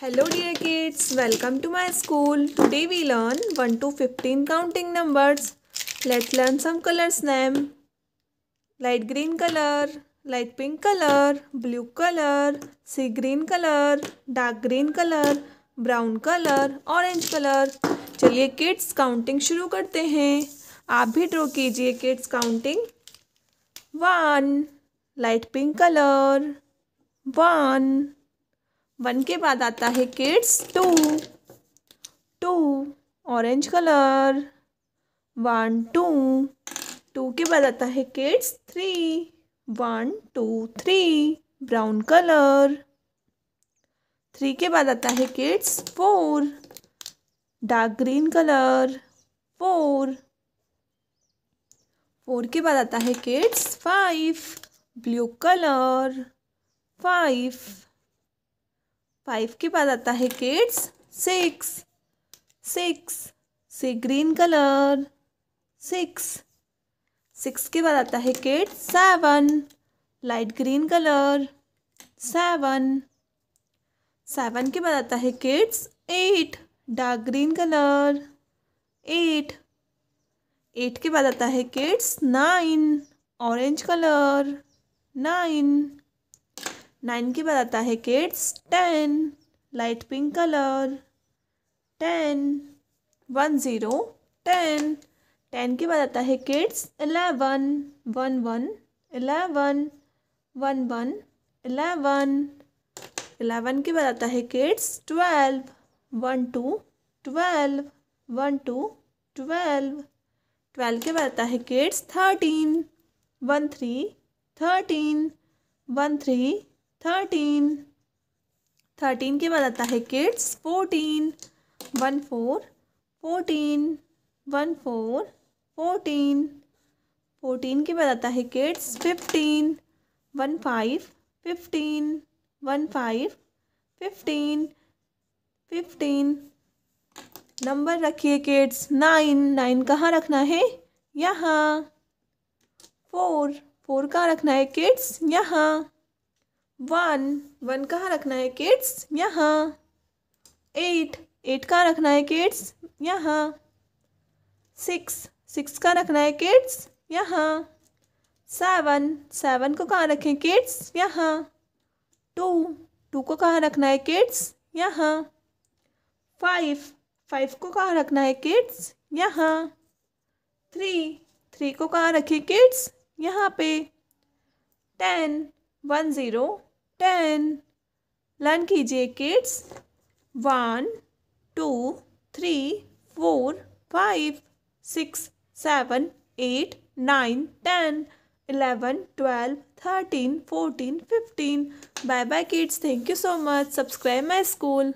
hello dear kids welcome to my school today we learn one to fifteen counting numbers let learn some colours name light green colour light pink colour blue colour sea green colour dark green colour brown colour orange colour चलिए kids counting शुरू करते हैं आप भी draw कीजिए kids counting one light pink colour one one के बाद आता है kids two two orange colour one two two के बाद आता है kids three one two three brown colour three के बाद आता है kids four dark green colour four four के बाद आता है kids five blue colour five five के बाद आता है kids six six sea green colour six six के बाद आता है kids seven light green colour seven seven के बाद आता है kids eight dark green colour eight eight के बाद आता है kids nine orange colour nine nine के बाद आता है kids ten light pink colour ten one zero ten ten के बाद आता है kids eleven one one eleven one one eleven eleven के बाद आता है kids twelve one two twelve one two twelve twelve के बाद आता है kids thirteen one three thirteen one three thirteen thirteen के बाद आता है kids fourteen one four fourteen one four fourteen fourteen के बाद आता है kids fifteen one five fifteen one five fifteen fifteen number रखिए किड्स नाइन नाइन कहाँ रखना है यहाँ फोर फोर कहाँ रखना है किड्स यहाँ वन वन कहाँ रखना है किड्स यहाँ एट एट कहाँ रखना है किड्स यहाँ सिक्स सिक्स का रखना है किड्स यहाँ सेवन सेवन को कहाँ रखें किड्स यहाँ टू टू को कहाँ रखना है किड्स यहाँ फाइव फाइव को कहाँ रखना है किड्स यहाँ थ्री थ्री को कहाँ रखें किड्स यहाँ पे ten one zero ten learn कीजिए kids one two three four five six seven eight nine ten eleven twelve thirteen fourteen fifteen bye bye kids thank you so much subscribe my school